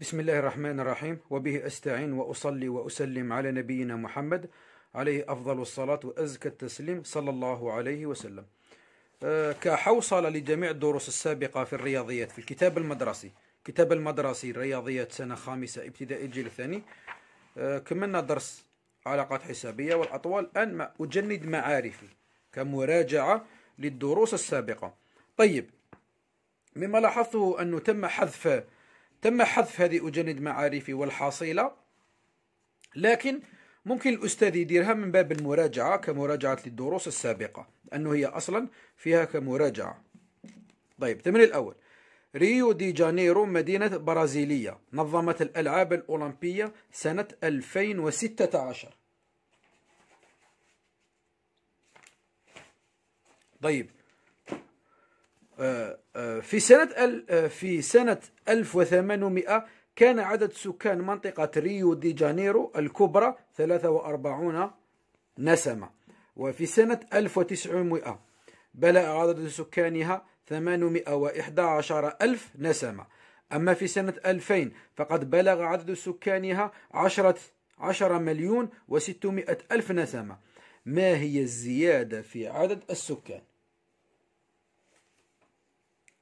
بسم الله الرحمن الرحيم وبه أستعين وأصلي وأسلم على نبينا محمد عليه أفضل الصلاة وأزكى التسليم صلى الله عليه وسلم كحوصلة لجميع الدروس السابقة في الرياضيات في الكتاب المدرسي كتاب المدرسي الرياضيات سنة خامسة ابتدائي الجيل الثاني كملنا درس علاقات حسابية والأطوال الآن أجند معارفي كمراجعة للدروس السابقة طيب مما لاحظته أنه تم حذف تم حذف هذه أجند معارفي والحاصلة لكن ممكن الأستاذ يديرها من باب المراجعة كمراجعة للدروس السابقة لأنه هي أصلا فيها كمراجعة طيب تمرين الأول ريو دي جانيرو مدينة برازيلية نظمت الألعاب الأولمبية سنة 2016 طيب في سنة في سنة 1800 كان عدد سكان منطقة ريو دي جانيرو الكبرى 43 نسمة وفي سنة 1900 بلغ عدد سكانها 811 ألف نسمة أما في سنة 2000 فقد بلغ عدد سكانها 10 10 مليون و600 ألف نسمة ما هي الزيادة في عدد السكان؟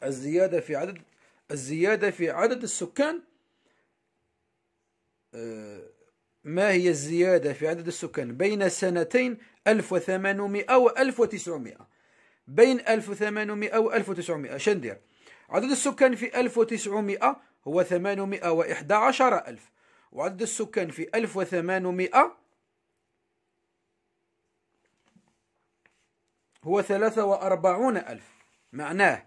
الزيادة في عدد الزيادة في عدد السكان آه، ما هي الزيادة في عدد السكان بين سنتين 1800 و 1900 بين 1800 و 1900 شندير عدد السكان في 1900 هو 811 ألف وعدد السكان في 1800 هو 43 ألف معناه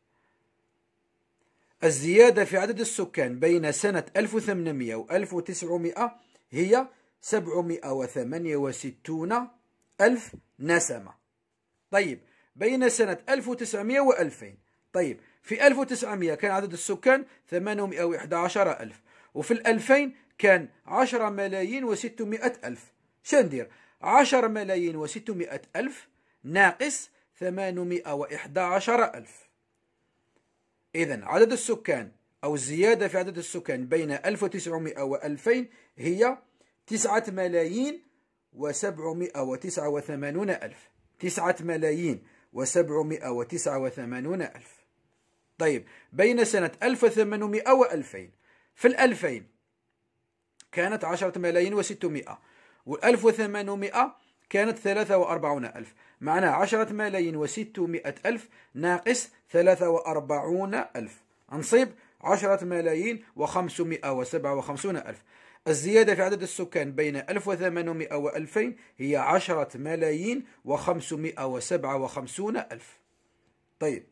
الزيادة في عدد السكان بين سنة 1800 و 1900 هي 768 ألف نسمة طيب بين سنة 1900 و 2000 طيب في 1900 كان عدد السكان 811 ألف وفي 2000 كان 10 ملايين و600 ألف شندير 10 ملايين و600 ألف ناقص 811 ألف إذا عدد السكان أو الزيادة في عدد السكان بين 1900 و 2000 هي 9 ملايين و789 ألف 9 ملايين و789 ألف طيب بين سنة 1800 و 2000 في ال 2000 كانت 10 ملايين و600 و 1800 كانت ثلاثة وأربعون ألف معناه عشرة ملايين وستمائة ألف ناقص ثلاثة وأربعون ألف أنصب عشرة ملايين وخمسمائة وسبعة وخمسون ألف الزيادة في عدد السكان بين ألف و وألفين هي عشرة ملايين وسبعة وخمسون ألف طيب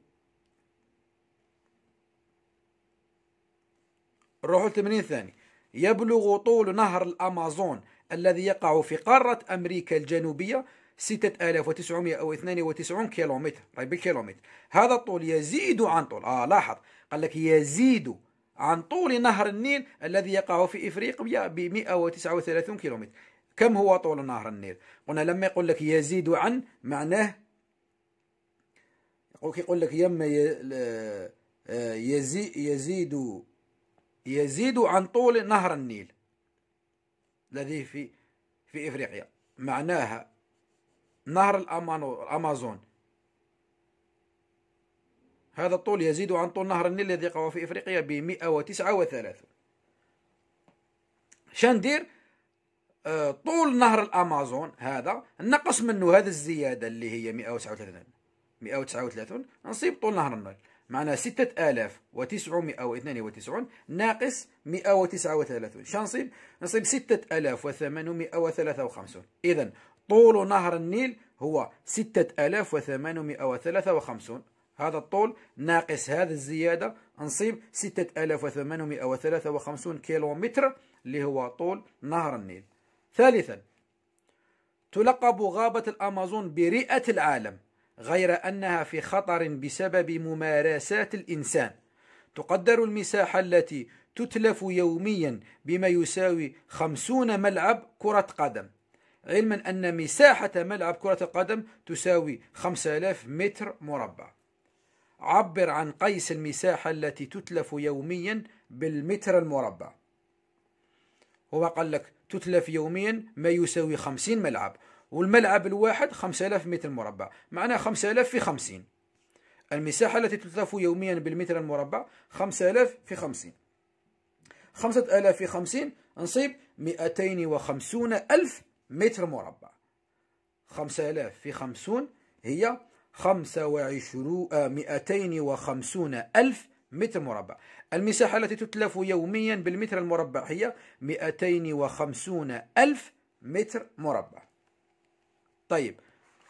نروحوا للتمرين الثاني يبلغ طول نهر الأمازون الذي يقع في قارة أمريكا الجنوبية 6992 كيلومتر طيب بالكيلومتر هذا الطول يزيد عن طول آه لاحظ قال لك يزيد عن طول نهر النيل الذي يقع في إفريقيا ب 139 كيلومتر كم هو طول نهر النيل قلنا لما يقول لك يزيد عن معناه يقول لك يما آه، يزيد يزيد يزيد عن طول نهر النيل الذي في في إفريقيا معناها نهر الأمازون هذا الطول يزيد عن طول نهر النيل الذي قوى في إفريقيا ب 139 شندير آه، طول نهر الأمازون هذا نقص منه هذه الزيادة اللي هي 139 139 نصيب طول نهر النيل معناها ستة آلاف وتسعمائة واثنان وتسعون ناقص مئة وتسعة وثلاثون نصيب 6853 ستة آلاف وثمانمائة وثلاثة وخمسون إذا طول نهر النيل هو ستة آلاف وثمانمائة وثلاثة وخمسون هذا الطول ناقص هذه الزيادة نصيب ستة آلاف وثمانمائة وثلاثة وخمسون كيلومتر اللي هو طول نهر النيل ثالثا تلقب غابة الأمازون برئة العالم غير أنها في خطر بسبب ممارسات الإنسان تقدر المساحة التي تتلف يوميا بما يساوي خمسون ملعب كرة قدم علما أن مساحة ملعب كرة القدم تساوي الاف متر مربع عبر عن قيس المساحة التي تتلف يوميا بالمتر المربع هو قال لك تتلف يوميا ما يساوي خمسين ملعب والملعب الواحد 5000 متر مربع معناه 5000 في 50 المساحة التي تتلف يوميا بالمتر المربع 5000 في 50 5000 في 50 نصيب 250 ألف متر مربع 5000 في 50 هي آه، مئتين وخمسون ألف متر مربع المساحة التي تتلف يوميا بالمتر المربع هي 250 ألف متر مربع طيب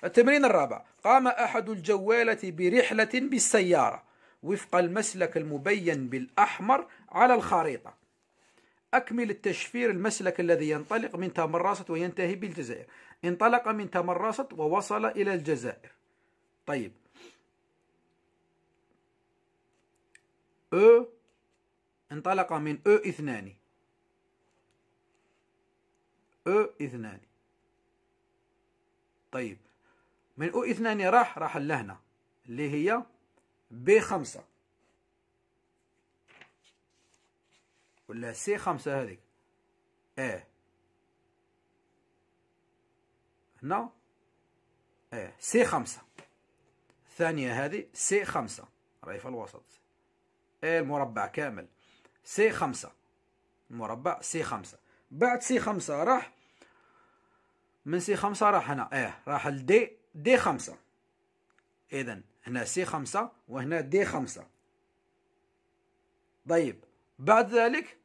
التمرين الرابع قام أحد الجوالة برحلة بالسيارة وفق المسلك المبين بالأحمر على الخريطة أكمل التشفير المسلك الذي ينطلق من تمرست وينتهي بالجزائر انطلق من تمرست ووصل إلى الجزائر طيب أو انطلق من أو اثنان أو اثنان طيب من او اثنان راح راح لهنا اللي هي بي خمسة ولا سي خمسة هذيك ايه هنا ايه سي خمسة الثانية هذه سي خمسة راهي في الوسط ايه المربع كامل سي خمسة المربع سي خمسة بعد سي خمسة راح من سي خمسة راح هنا ايه راح لدي دي خمسة اذا هنا سي خمسة وهنا دي خمسة طيب بعد ذلك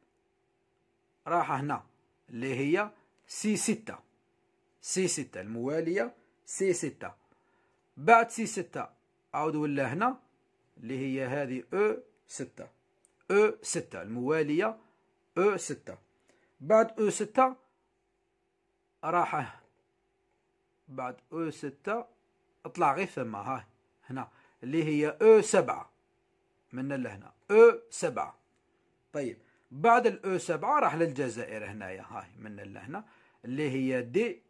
راح هنا اللي هي سي ستة سي ستة الموالية سي ستة بعد سي ستة عاود ولا هنا اللي هي هذه او ستة او ستة الموالية او ستة بعد او ستة راح بعد او ستة اطلع غير ثما ها هنا اللي هي او سبعة من لهنا او سبعة طيب بعد الاو سبعة راح للجزائر هنايا هاي من لهنا اللي هي دي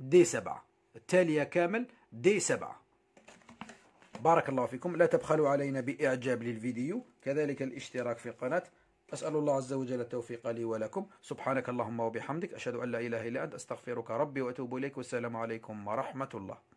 دي سبعة التالية كامل دي سبعة بارك الله فيكم لا تبخلوا علينا بإعجاب للفيديو كذلك الاشتراك في القناة أسأل الله عز وجل التوفيق لي ولكم سبحانك اللهم وبحمدك أشهد أن لا إله إلا أنت أستغفرك ربي وأتوب إليك والسلام عليكم ورحمة الله